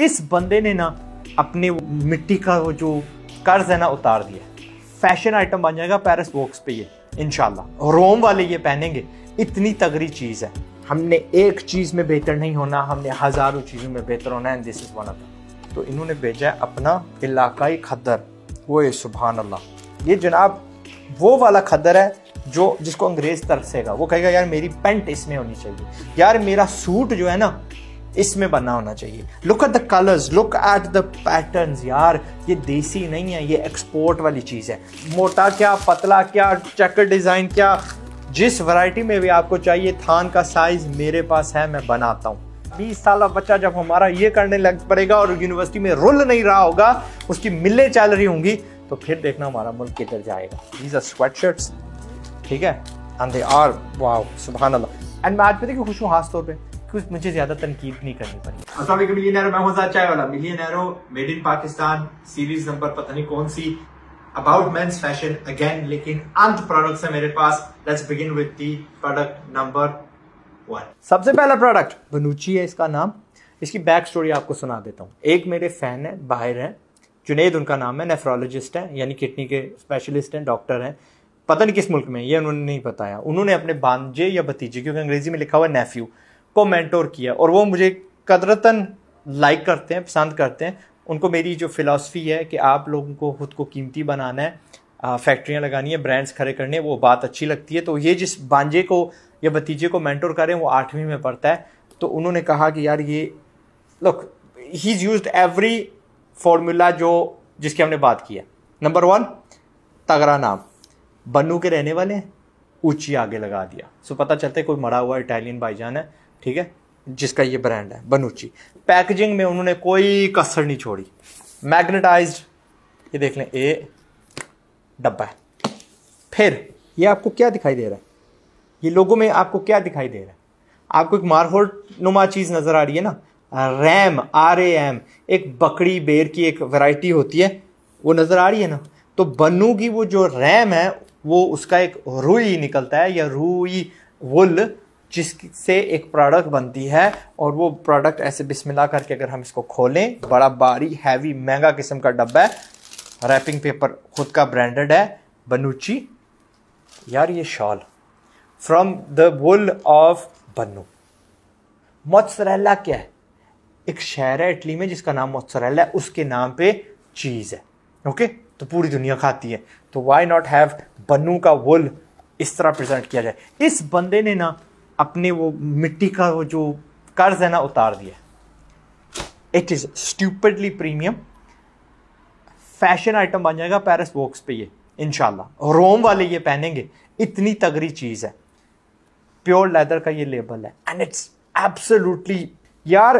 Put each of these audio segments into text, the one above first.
इस बंदे ने ना अपने मिट्टी का वो जो कर्ज है ना उतार दिया फैशन आइटम बन जाएगा पेरिस बॉक्स पे ये इनशाला रोम वाले ये पहनेंगे इतनी तगड़ी चीज़ है हमने एक चीज़ में बेहतर नहीं होना हमने हज़ारों चीज़ों में बेहतर होना and this is one of तो इन्होंने भेजा है अपना इलाकाई खद्दर वो ये सुबहान अल्लाह ये जनाब वो वाला खद्दर है जो जिसको अंग्रेज़ तरसेगा वो कहेगा यार मेरी पेंट इसमें होनी चाहिए यार मेरा सूट जो है ना इसमें बना होना चाहिए look at the colours look at the pattern यार ये देसी नहीं है ये एक्सपोर्ट वाली चीज़ है मोटा क्या पतला क्या चेकर डिज़ाइन क्या जिस वैरायटी में भी आपको चाहिए थान का साइज़ मेरे पास है मैं बनाता हूँ बीस साल का बच्चा जब हमारा ये करने लग पड़ेगा और यूनिवर्सिटी में रुल नहीं रहा होगा उसकी मिले चल रही होंगी तो फिर देखना हमारा मुल्क किधर जाएगा दीज आर स्वेट शर्ट्स ठीक है एंड दे आर वाह सुबह अल्लाह एंड मैं आज पे देखिए खुश हूँ खास तौर पर कुछ मुझे ज्यादा तनकीद नहीं करनी पड़ी असल मिलियनर मैं मजा चाय वाला millionaire made in Pakistan series number पता नहीं कौन सी अबाउट मेन्स फैशन अगेन लेकिन अंत प्रोडक्ट है मेरे पास let's begin with the product number one सबसे पहला प्रोडक्ट बनूची है इसका नाम इसकी बैक स्टोरी आपको सुना देता हूँ एक मेरे फैन है बाहर हैं जुनेद उनका नाम है नेफ्रोलॉजिस्ट हैं यानी किडनी के स्पेशलिस्ट हैं डॉक्टर हैं पता नहीं किस मुल्क में ये उन्होंने नहीं बताया उन्होंने अपने बांजे या भतीजे क्योंकि अंग्रेजी में लिखा हुआ है नेफ्यू को मैंटोर किया और वो मुझे कदरतन लाइक करते हैं पसंद करते हैं उनको मेरी जो फ़िलासफ़ी है कि आप लोगों को खुद को कीमती बनाना है फैक्ट्रियाँ लगानी है ब्रांड्स खड़े करने वो बात अच्छी लगती है तो ये जिस बांझे को या भतीजे को मैंटोर करें वो आठवीं में पढ़ता है तो उन्होंने कहा कि यार ये लुक ही इज़ यूज एवरी फॉर्मूला जो जिसकी हमने बात की है नंबर वन तगड़ा नाम बनू के रहने वाले ऊँची आगे लगा दिया सो पता चलता है कोई मरा हुआ इटालियन भाईजान है ठीक है जिसका ये ब्रांड है बनूची पैकेजिंग में उन्होंने कोई कसर नहीं छोड़ी मैग्नेटाइज ये देख लें ए डब्बा है फिर ये आपको क्या दिखाई दे रहा है ये लोगों में आपको क्या दिखाई दे रहा है आपको एक मारहोट नुमा चीज़ नज़र आ रही है ना रैम आर ए एम एक बकरी बेर की एक वैरायटी होती है वो नज़र आ रही है ना तो बनू की वो जो रैम है वो उसका एक रुई निकलता है या रुई वुल जिससे एक प्रोडक्ट बनती है और वो प्रोडक्ट ऐसे बिस्मिल्लाह करके अगर हम इसको खोलें बड़ा बारी हैवी महंगा किस्म का डब्बा है रैपिंग पेपर खुद का ब्रांडेड है बनूची यार ये shawl from the wool of Bannu मोत्सरेला क्या है एक शहर है इटली में जिसका नाम मोत्सरेला है उसके नाम पे चीज़ है ओके तो पूरी दुनिया खाती है तो वाई नॉट हैव बन्नू का वुल इस तरह प्रेजेंट किया जाए इस बंदे ने ना अपने वो मिट्टी का वो जो कर्ज है ना उतार दिया it is stupidly premium fashion item बन जाएगा पेरिस वॉक्स पे ये इनशाला रोम वाले ये पहनेंगे इतनी तगड़ी चीज़ है प्योर लेदर का ये लेबल है एंड इट्स एब्सोल्युटली यार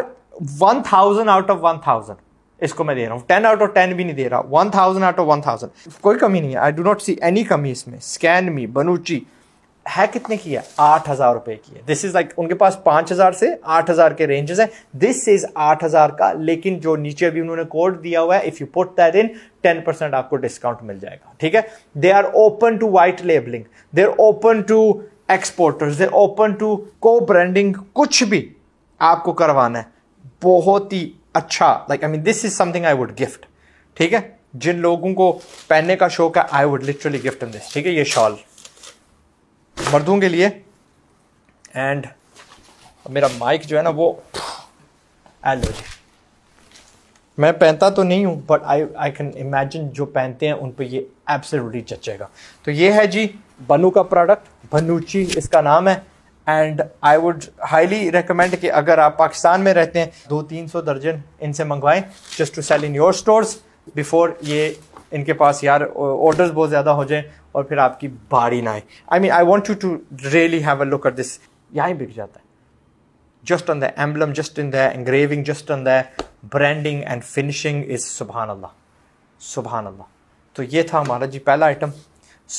one thousand out of one thousand इसको मैं दे रहा हूँ टेन आउट ऑफ टेन भी नहीं दे रहा one thousand out of one thousand कोई कमी नहीं है I do not see any कमी इसमें स्कैन मी बनूची है कितने की है आठ हजार रुपए की है दिस इज लाइक उनके पास पांच हजार से आठ हजार के रेंजेस हैं दिस इज आठ हजार का लेकिन जो नीचे अभी उन्होंने कोड दिया हुआ है if you put that in ten percent आपको डिस्काउंट मिल जाएगा ठीक है they are open to white labelling they are open to exporters they open to को ब्रांडिंग कुछ भी आपको करवाना है बहुत ही अच्छा like I mean this is something I would gift ठीक है जिन लोगों को पहनने का शौक है I would literally gift in this ठीक है ये शॉल मर्दों के लिए एंड मेरा माइक जो है ना वो एलो जी मैं पहनता तो नहीं हूँ but I I can imagine जो पहनते हैं उन पर ये एब्सोल्युटली जचेगा तो ये है जी बनू का प्रोडक्ट बनूची इसका नाम है and I would highly recommend कि अगर आप पाकिस्तान में रहते हैं दो तीन सौ दर्जन इनसे मंगवाएं just to sell in your stores before ये इनके पास यार ऑर्डर्स बहुत ज़्यादा हो जाए और फिर आपकी बारी ना आए I mean I want you to really have a look at this यहाँ बिक जाता है just on the emblem just in the engraving just on the branding and finishing is सुबहान अल्लाह सुबहान अल्लाह तो ये था हमारा जी पहला आइटम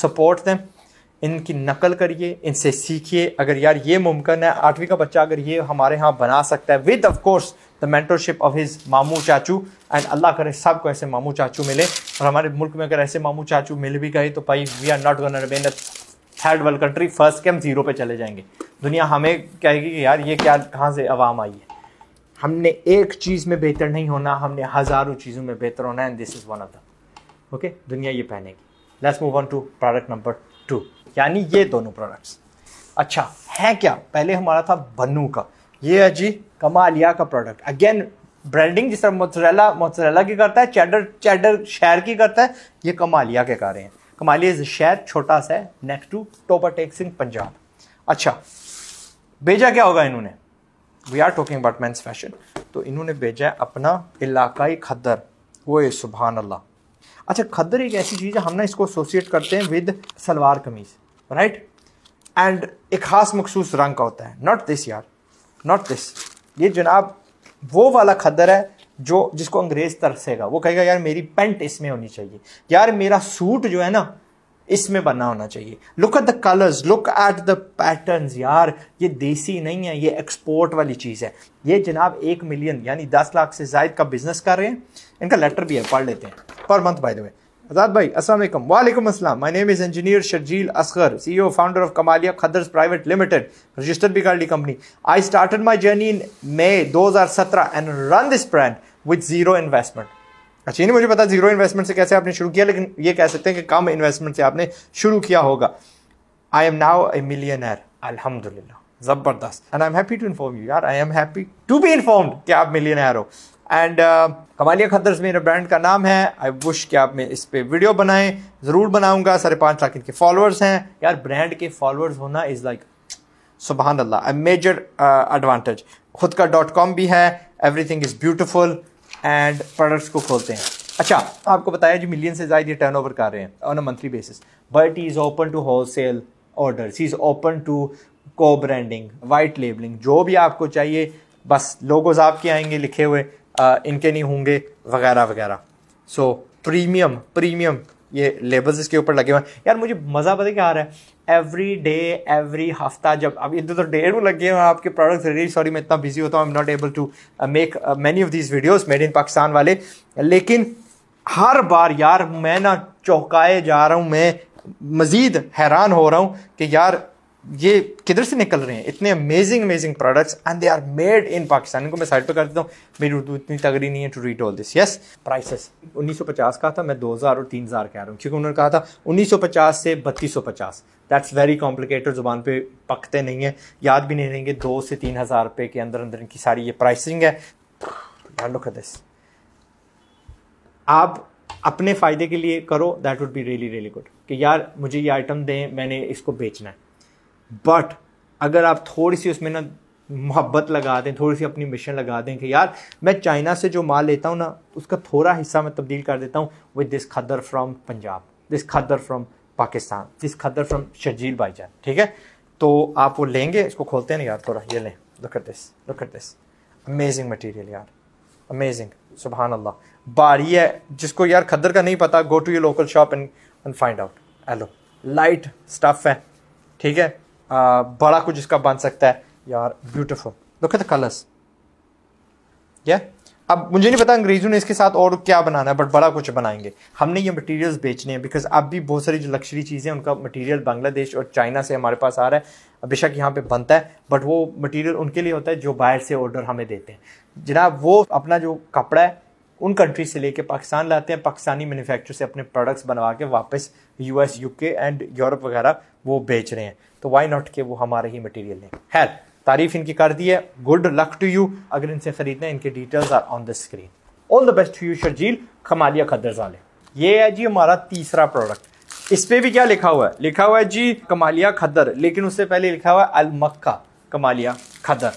सपोर्ट दें इनकी नकल करिए इनसे सीखिए अगर यार ये मुमकिन है आठवीं का बच्चा अगर ये हमारे यहाँ बना सकता है with of course the mentorship of his मामू चाचू एंड अल्लाह करे सब को ऐसे मामू चाचू मिले और हमारे मुल्क में अगर ऐसे मामू चाचू मिल भी गए तो भाई we are not gonna remain third world country first के हम जीरो पे चले जाएंगे दुनिया हमें कहेगी कि यार ये क्या कहाँ से आवाम आई है हमने एक चीज़ में बेहतर नहीं होना हमने हज़ारों चीज़ों में बेहतर होना and this is one of the okay दुनिया ये पहनेगी let's move on to product number two यानी ये दोनों प्रोडक्ट्स अच्छा है क्या पहले हमारा था बनू का ये है जी कमालिया का प्रोडक्ट अगेन ब्रांडिंग जिस तरह मोजरेला मोजरेला की करता है चैडर चैडर शहर की करता है ये कमालिया के रहे हैं कमालिया इज शहर छोटा सा है नेक्स्ट टू टोपा टेक सिंह पंजाब अच्छा भेजा क्या होगा इन्होंने we are talking about men's fashion तो इन्होंने भेजा है अपना इलाकाई खद्दर वो ए सुबहान अल्लाह अच्छा खद्दर एक ऐसी चीज़ है हम ना इसको एसोसिएट करते हैं विद सलवार कमीज राइट एंड एक खास मखसूस रंग का होता है नॉट दिस यार नॉट दिस ये जनाब वो वाला खदर है जो जिसको अंग्रेज तरसेगा वो कहेगा यार मेरी पेंट इसमें होनी चाहिए यार मेरा सूट जो है ना इसमें बना होना चाहिए look at the colours look at the pattern यार ये देसी नहीं है ये एक्सपोर्ट वाली चीज़ है ये जनाब एक मिलियन यानी दस लाख से जायद का बिजनेस कर रहे हैं इनका लेटर भी है पढ़ लेते हैं पर month by the way Azad भाई अस्सलाम वालेकुम अस्सलाम my name is engineer Sharjeel Asghar CEO founder of Kamalia Khaddars private limited registered बिगाड़ी company I started my journey in May 2017 and run this brand with zero investment अच्छा नहीं मुझे पता जीरो इन्वेस्टमेंट से कैसे आपने शुरू किया लेकिन ये कह सकते हैं कि कम इन्वेस्टमेंट से आपने शुरू किया होगा I am now a million millionaire अलहमदिल्ला ज़बरदस्त and I am happy to inform you यार I am happy to be inform कि आप मिलियनर हो एंड uh, कमालिया खदर्स मेरे ब्रांड का नाम है आई विश कि आप मैं इस पर वीडियो बनाएं ज़रूर बनाऊंगा साढ़े पाँच लाख इनके फॉलोअर्स हैं यार ब्रांड के फॉलोअर्स होना इज़ लाइक सुबहान अल्लाह मेजर एडवांटेज खुद का डॉट कॉम भी है everything is beautiful and products को खोलते हैं अच्छा आपको बताया जी मिलियन से ज़्यादा ये टर्न ओवर कर रहे हैं on a monthly basis but he is open to wholesale order he is open to को ब्रांडिंग वाइट लेबलिंग जो भी आपको चाहिए बस लोगोज आपके आएंगे लिखे हुए इनके नहीं होंगे वगैरह वगैरह सो प्रीमियम प्रीमियम ये लेबल्स इसके ऊपर लगे हुए हैं यार मुझे मज़ा पता क्या आ रहा है एवरी डे एवरी हफ्ता जब अब इधर तो डेढ़ लग गए आपके प्रोडक्ट्स रिलीज सॉरी मैं इतना बिजी होता हूँ I am not able to make many of this videos made in Pakistan वाले लेकिन हर बार यार मैं ना चौंकाए जा रहा हूँ मैं मज़ीद हैरान हो रहा हूँ कि यार ये किधर से निकल रहे हैं इतने amazing amazing products and they are made in Pakistan इनको मैं साइड पर कर देता हूँ मेरी उर्दू इतनी तगड़ी नहीं है to read all this yes prices 1950 का था मैं 2000 और 3000 कह रहा हूँ क्योंकि उन्होंने कहा था 1950 से 3250 दैट्स वेरी कॉम्प्लिकेटेड ज़ुबान पे पकते नहीं है याद भी नहीं रहेंगे दो से तीन हज़ार रुपये के अंदर अंदर इनकी सारी ये प्राइसिंग है दिस आप अपने फ़ायदे के लिए करो that would be really really good कि यार मुझे ये आइटम दें मैंने इसको बेचना है बट अगर आप थोड़ी सी उसमें ना मोहब्बत लगा दें थोड़ी सी अपनी मिशन लगा दें कि यार मैं चाइना से जो माल लेता हूँ ना उसका थोड़ा हिस्सा मैं तब्दील कर देता हूँ with this khaddar from Punjab this khaddar from Pakistan this khaddar from Sharjeel भाईजान ठीक है तो आप वो लेंगे इसको खोलते हैं ना यार थोड़ा ये लें look at this look at this amazing material यार अमेजिंग सुबहान अल्लाह बारी है जिसको यार खदर का नहीं पता go to your local shop and and find out hello light stuff है ठीक है बड़ा कुछ इसका बन सकता है यार beautiful look at the colours या अब मुझे नहीं पता अंग्रेजों ने इसके साथ और क्या बनाना है बट बड़ा कुछ बनाएंगे हमने ये मटेरियल्स बेचने हैं बिकॉज अब भी बहुत सारी जो लक्जरी चीज़ें उनका मटेरियल बांग्लादेश और चाइना से हमारे पास आ रहा है बेशक यहाँ पे बनता है बट वो मटेरियल उनके लिए होता है जो बाहर से ऑर्डर हमें देते हैं जनाब वो अपना जो कपड़ा है उन कंट्री से लेके पाकिस्तान लाते हैं पाकिस्तानी मैन्युफैक्चर से अपने प्रोडक्ट्स बनवा के वापस यूएस यूके एंड यूरोप वगैरह वो बेच रहे हैं तो वाई नॉट के वो हमारे ही मटेरियल है खैर तारीफ इनकी कर दी है गुड लक टू यू अगर इनसे खरीदना है इनके details are on the screen all the best you Sharjeel Kamalia Khaddar वाले ये है जी हमारा तीसरा प्रोडक्ट इस पर भी क्या लिखा हुआ है लिखा हुआ है जी कमालिया खदर लेकिन उससे पहले लिखा हुआ है अलमक्का कमालिया खदर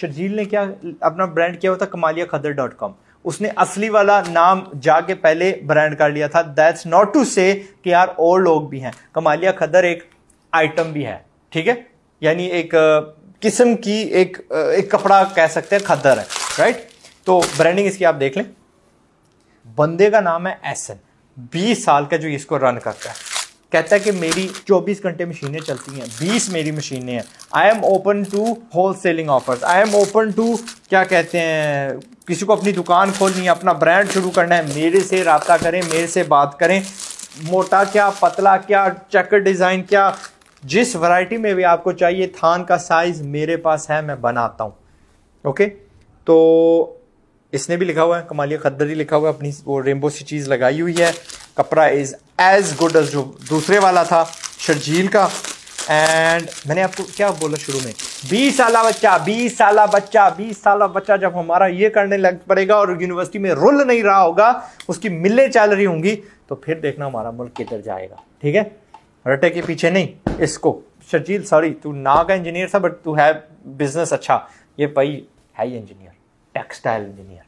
शर्जील ने क्या अपना ब्रांड किया हुआ था कमालिया खदर डॉट कॉम उसने असली वाला नाम जाके पहले ब्रांड कर लिया था दैट्स नॉट टू से कि यार और लोग भी हैं कमालिया खदर एक आइटम भी है ठीक है यानी एक किस्म की एक एक कपड़ा कह सकते हैं खद्दर है राइट तो ब्रांडिंग इसकी आप देख लें बंदे का नाम है एसन बीस साल का जो इसको रन करता है कहता है कि मेरी 24 घंटे मशीनें चलती हैं 20 मेरी मशीनें हैं I am open to whole selling offers I am open to क्या कहते हैं किसी को अपनी दुकान खोलनी है अपना ब्रांड शुरू करना है मेरे से रबता करें मेरे से बात करें मोटा क्या पतला क्या चेकर डिज़ाइन क्या जिस वैरायटी में भी आपको चाहिए थान का साइज़ मेरे पास है मैं बनाता हूँ ओके तो इसने भी लिखा हुआ है कमालिया खद्दर ही लिखा हुआ है अपनी वो रेमबो सी चीज़ लगाई हुई है कपड़ा इज़ एज गुड एज जो दूसरे वाला था शर्जील का एंड मैंने आपको क्या बोला शुरू में बीस साल बच्चा बीस साल बच्चा बीस साल बच्चा जब हमारा ये करने लग पड़ेगा और यूनिवर्सिटी में रुल नहीं रहा होगा उसकी मिले चल रही होंगी तो फिर देखना हमारा मुल्क किधर जाएगा ठीक है रटे के पीछे नहीं इसको शर्जील सॉरी तू ना का इंजीनियर था बट तू है बिजनेस अच्छा ये भाई है ही इंजीनियर टेक्सटाइल इंजीनियर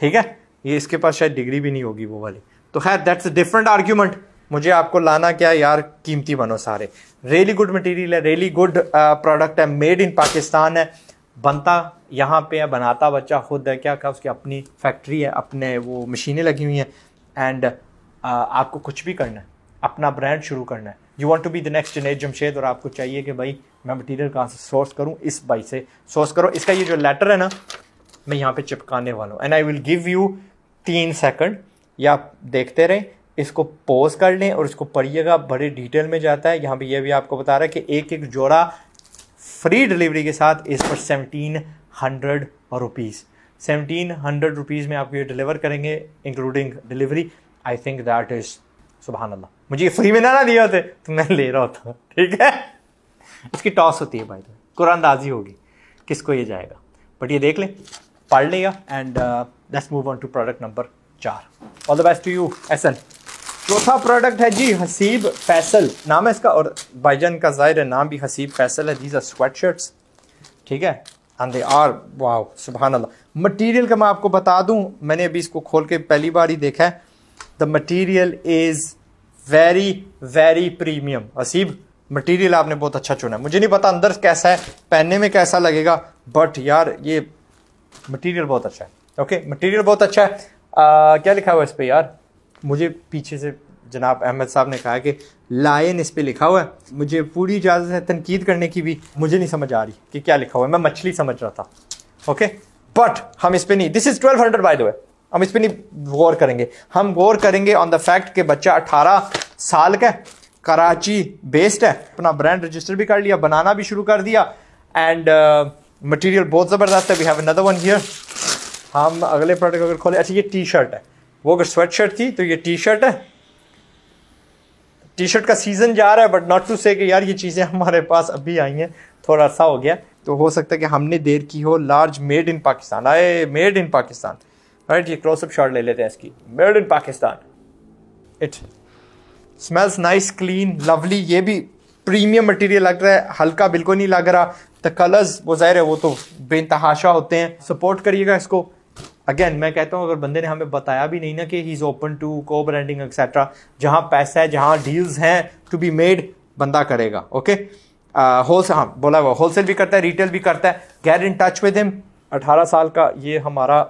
ठीक है ये इसके पास शायद डिग्री भी नहीं होगी वो वाली तो खैर दैट्स अ डिफरेंट आर्ग्यूमेंट मुझे आपको लाना क्या यार कीमती बनो सारे रियली गुड मटेरियल है रियली गुड प्रोडक्ट है मेड इन पाकिस्तान है बनता यहाँ पे है बनाता बच्चा खुद है क्या क्या उसकी अपनी फैक्ट्री है अपने वो मशीनें लगी हुई हैं एंड uh, आपको कुछ भी करना है अपना ब्रांड शुरू करना है you want to be the next Junaid Jamshed और आपको चाहिए कि भाई मैं मटीरियल कहाँ से सोर्स करूँ इस बाई से सोर्स करो इसका ये जो लेटर है ना मैं यहाँ पे चिपकाने वाला हूँ and I will give you तीन सेकंड या आप देखते रहें इसको पोज कर लें और इसको पढ़िएगा बड़े डिटेल में जाता है यहाँ पे ये भी आपको बता रहा है कि एक एक जोड़ा फ्री डिलीवरी के साथ इस पर seventeen hundred rupees seventeen hundred rupees में आपको ये डिलीवर करेंगे including delivery I think that is सुबह अल्लाह मुझे फ्री में ना ना दिए होते तो मैं ले रहा होता ठीक है इसकी टॉस होती है भाई तो कुरानदाजी होगी किसको ये जाएगा बट ये देख ले पढ़ लेगा and let's move on to product number चार all the best to you Ahsan चौथा प्रोडक्ट है जी हसीब फैसल नाम है इसका और भाईजान का जाहिर है नाम भी हसीब फैसल है दीज आर स्वेट शर्ट्स ठीक है एंड दे आर वाह सुबहान अल्लाह मटीरियल का मैं आपको बता दूं मैंने अभी इसको खोल के पहली बार ही देखा है the material is very very premium असीब मटीरियल आपने बहुत अच्छा चुना है मुझे नहीं पता अंदर कैसा है पहनने में कैसा लगेगा बट यार ये मटीरियल बहुत अच्छा है ओके okay, मटीरियल बहुत अच्छा है आ, क्या लिखा हुआ है इस पर यार मुझे पीछे से जनाब अहमद साहब ने कहा कि लाइन इस पर लिखा हुआ है मुझे पूरी इजाज़त है तनकीद करने की भी मुझे नहीं समझ आ रही कि क्या लिखा हुआ है मैं मछली समझ रहा था ओके okay? बट हम इस पर नहीं this is twelve hundred by the way हम इस पर नहीं गौर करेंगे हम गौर करेंगे ऑन द फैक्ट कि बच्चा 18 साल का कराची बेस्ड है अपना ब्रांड रजिस्टर भी कर लिया बनाना भी शुरू कर दिया एंड मटेरियल uh, बहुत ज़बरदस्त है we have another one here हम अगले प्रोडक्ट अगर खोले अच्छा ये टी शर्ट है वो अगर स्वेट शर्ट थी तो ये टी शर्ट है टी शर्ट का सीज़न जा रहा है बट नॉट टू से कि यार ये चीज़ें हमारे पास अभी आई हैं थोड़ा सा हो गया तो हो सकता है कि हमने देर की हो लार्ज मेड इन पाकिस्तान आए मेड इन पाकिस्तान राइट ये क्लोजअप शॉट ले लेते हैं इसकी made in Pakistan it smells nice clean lovely ये भी प्रीमियम मटेरियल लग रहा है हल्का बिल्कुल नहीं लग रहा द कलर्स वो ज़ाहिर है वो तो बेतहाशा होते हैं सपोर्ट करिएगा इसको अगेन मैं कहता हूँ अगर बंदे ने हमें बताया भी नहीं ना कि ही इज़ ओपन टू को ब्रांडिंग एक्सेट्रा जहाँ पैसा है जहाँ डील्स हैं टू बी मेड बंदा करेगा ओके होल uh, हाँ बोला हुआ होलसेल भी करता है रिटेल भी करता है गैर इन टच विद हिम अठारह साल का ये हमारा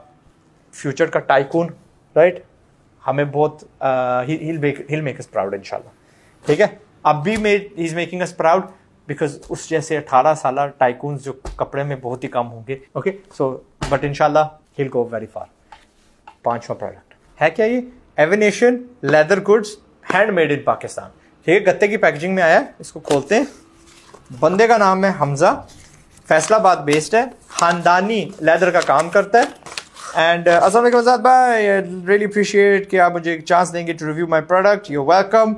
फ्यूचर का टाइकून राइट हमें बहुत हिल मेक प्राउड इनशाला ठीक है अब भी made is making us proud because उस जैसे अठारह साल टाइकून जो कपड़े में बहुत ही कम होंगे ओके सो बट इनशाला हिल गो वेरी फार पांचवा प्रोडक्ट है क्या ये एविनेशन leather goods handmade in Pakistan ठीक है गत्ते की पैकेजिंग में आया इसको खोलते हैं बंदे का नाम है हमज़ा फैसलाबाद बेस्ड है ख़ानदानी लेदर का काम करता है एंड असल आजाद भाई रियली अप्रिशिएट कि आप मुझे एक चांस देंगे to review my product you welcome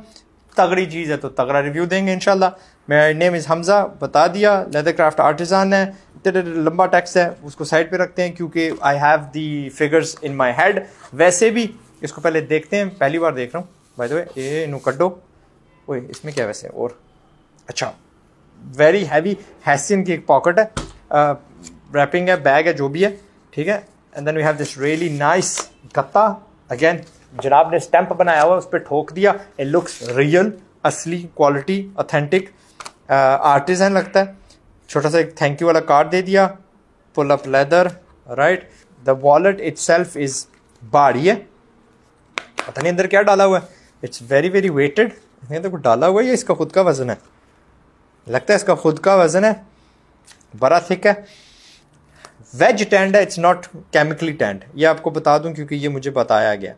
तगड़ी चीज़ है तो तगड़ा रिव्यू देंगे इनशाला मेरा नेम इज़ हमज़ा बता दिया लेदर क्राफ्ट आर्टिज़ान है लंबा टैक्स है उसको साइड पे रखते हैं क्योंकि I have the figures in my head वैसे भी इसको पहले देखते हैं पहली बार देख रहा हूँ भाई दो ये नो कटो ओए इसमें क्या वैसे और अच्छा वेरी हैवी हैसिन की एक पॉकेट है रैपिंग uh, है बैग है जो भी है ठीक है and then we have this really nice गत्ता अगेन जनाब ने स्टैंप बनाया हुआ उस पर ठोक दिया इट लुक्स रियल असली क्वालिटी ऑथेंटिक आर्टिजन लगता है छोटा सा एक थैंक यू वाला कार्ड दे दिया pull up leather right the wallet itself is बाड़ी है पता नहीं अंदर क्या डाला हुआ है इट्स वेरी वेरी वेटेड इसने तो कुछ डाला हुआ है या इसका खुद का वज़न है लगता है इसका खुद का वज़न है बड़ा थिक है वेज टैंड है इट्स नॉट केमिकली टेंट ये आपको बता दूं क्योंकि ये मुझे बताया गया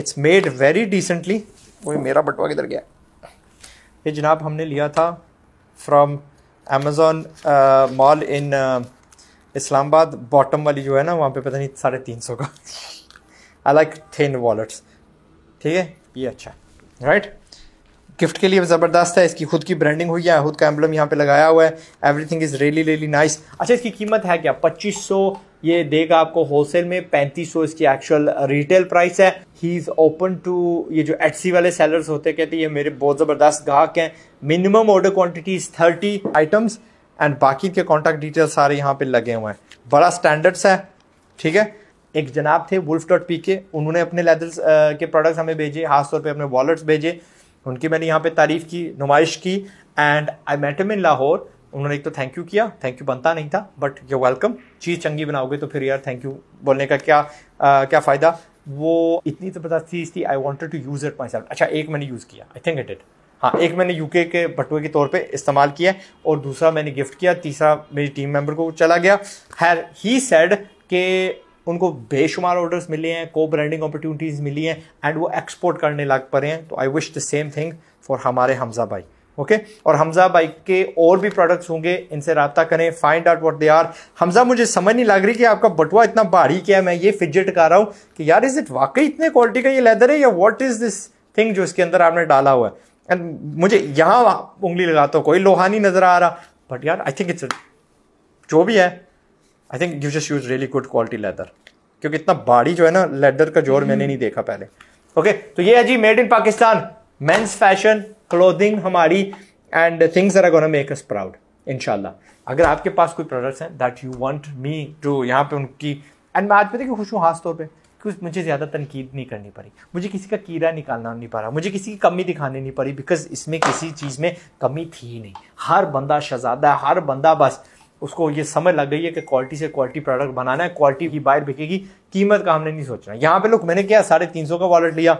इट्स मेड वेरी डिसेंटली वो मेरा बटवा किधर गया ये जनाब हमने लिया था from Amazon mall in Islamabad bottom वाली जो है ना वहाँ पे पता नहीं साढ़े तीन सौ का आई लाइक थिन वॉलेट्स ठीक है ये अच्छा राइट right? गिफ्ट के लिए ज़बरदस्त है इसकी खुद की ब्रांडिंग हुई है खुद का एम्बलम यहाँ पे लगाया हुआ है everything is really really nice अच्छा इसकी कीमत है क्या 2500 ये देगा आपको होलसेल में 3500 इसकी एक्चुअल रिटेल प्राइस है ही इज़ ओपन टू ये जो एच वाले सेलर्स होते कहते हैं ये मेरे बहुत ज़बरदस्त ग्राहक हैं minimum order quantities thirty items and बाकी के कॉन्टैक्ट डिटेल्स सारे यहाँ पर लगे हुए हैं बड़ा स्टैंडर्ड्स है ठीक है एक जनाब थे वुल्फ डॉट पी के उन्होंने अपने लेदर्स के प्रोडक्ट्स हमें भेजे खासतौर पर अपने वॉलेट्स भेजे उनकी मैंने यहाँ पे तारीफ़ की नुमाइश की and I met in Lahore उन्होंने एक तो थैंक यू किया थैंक यू बनता नहीं था बट यू वेलकम चीज़ चंगी बनाओगे तो फिर यार थैंक यू बोलने का क्या आ, क्या फ़ायदा वो इतनी ज़बरदस्त चीज़ थी I wanted to use it myself अच्छा एक मैंने यूज़ किया आई थिंक इट इट हाँ एक मैंने यूके के बटुए के तौर पे इस्तेमाल किया और दूसरा मैंने गिफ्ट किया तीसरा मेरी टीम मेंबर को चला गया हैर ही सेड के उनको बेशुमार ऑर्डर्स मिले हैं को ब्रांडिंग अपॉर्चुनिटीज़ मिली हैं एंड वो एक्सपोर्ट करने लग पड़े हैं तो I wish the same thing for हमारे हमजा भाई ओके okay? और हमजा भाई के और भी प्रोडक्ट्स होंगे इनसे रबता करें find out what they are Hamza मुझे समझ नहीं लग रही कि आपका बटुआ इतना भारी क्या है मैं ये फिजिट कर रहा हूँ कि यार इज़ इट वाकई इतने क्वालिटी का ये लेदर है या वॉट इज़ दिस थिंग जो इसके अंदर आपने डाला हुआ है एंड मुझे यहाँ उंगली लगाता तो हूँ कोई लोहा नहीं नज़र आ रहा बट यार आई थिंक इट्स जो भी है I think you just use really good quality leather क्योंकि इतना बाड़ी जो है ना लेदर का जोर मैंने हम्म। नहीं देखा पहले ओके okay, तो ये है जी made in Pakistan men's fashion clothing हमारी and things are gonna make us proud इनशाला अगर आपके पास कोई प्रोडक्ट्स हैं that you want me to यहाँ पे उनकी एंड मैं आज पे देखिए खुश हूँ खास तौर पर क्योंकि मुझे ज़्यादा तनकीद नहीं करनी पड़ी मुझे किसी का कीड़ा निकालना नहीं पड़ा मुझे किसी की कमी दिखानी नहीं पड़ी बिकॉज इसमें किसी चीज़ में कमी थी ही नहीं हर बंदा शहजादा हर बंदा बस उसको ये समझ लग गई है कि क्वालिटी से क्वालिटी प्रोडक्ट बनाना है क्वालिटी की बाहर बिकेगी कीमत का हमने नहीं सोचना यहाँ पे लोग मैंने क्या साढ़े तीन सौ का वॉलेट लिया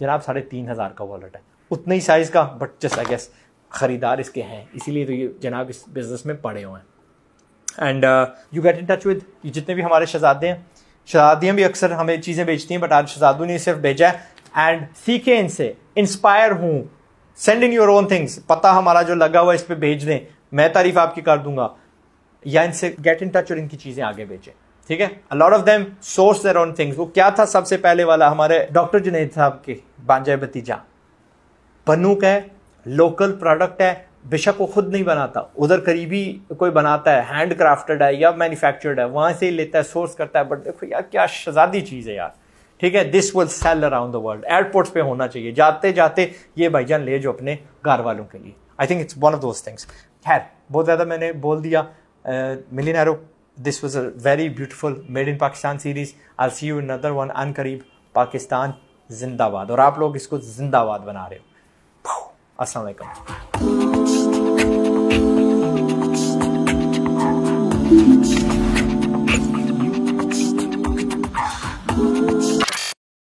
जनाब साढ़े तीन हज़ार का वॉलेट है उतने ही साइज़ का बट जस्ट आई गेस ख़रीदार इसके हैं इसीलिए तो ये जनाब इस बिज़नेस में पड़े हुए हैं and you get in touch with ये जितने भी हमारे शहजादे हैं शहजादियाँ भी अक्सर हमें चीज़ें बेचती हैं बट आज शहजादों ने सिर्फ भेजा है एंड सीखे इनसे इंस्पायर हूँ send in your own things पता हमारा जो लगा हुआ इस पर भेज दें मैं तारीफ़ आपकी कर दूंगा या इनसे गेट इन टच और इनकी चीजें आगे बेचे ठीक है a lot of them source there on things वो क्या था सबसे पहले वाला हमारे डॉक्टर जुनेद साहब के बांजा भतीजा बनूक है लोकल प्रोडक्ट है बेशक वो खुद नहीं बनाता उधर करीबी कोई बनाता है हैंड क्राफ्टेड है या मैन्युफैक्चर्ड है वहां से ही लेता है सोर्स करता है बट देखो यार क्या शजादी चीज़ है यार ठीक है this will sell around the world airports पे होना चाहिए जाते जाते ये भाईजान ले जो अपने घर वालों के लिए I think it's one of those things खैर बहुत ज़्यादा मैंने बोल दिया uh, Millionaire, this was a very beautiful Made in Pakistan series. I'll see you in another one. An Kareeb, Pakistan, जिंदाबाद और आप लोग इसको जिंदाबाद बना रहे हो असलकम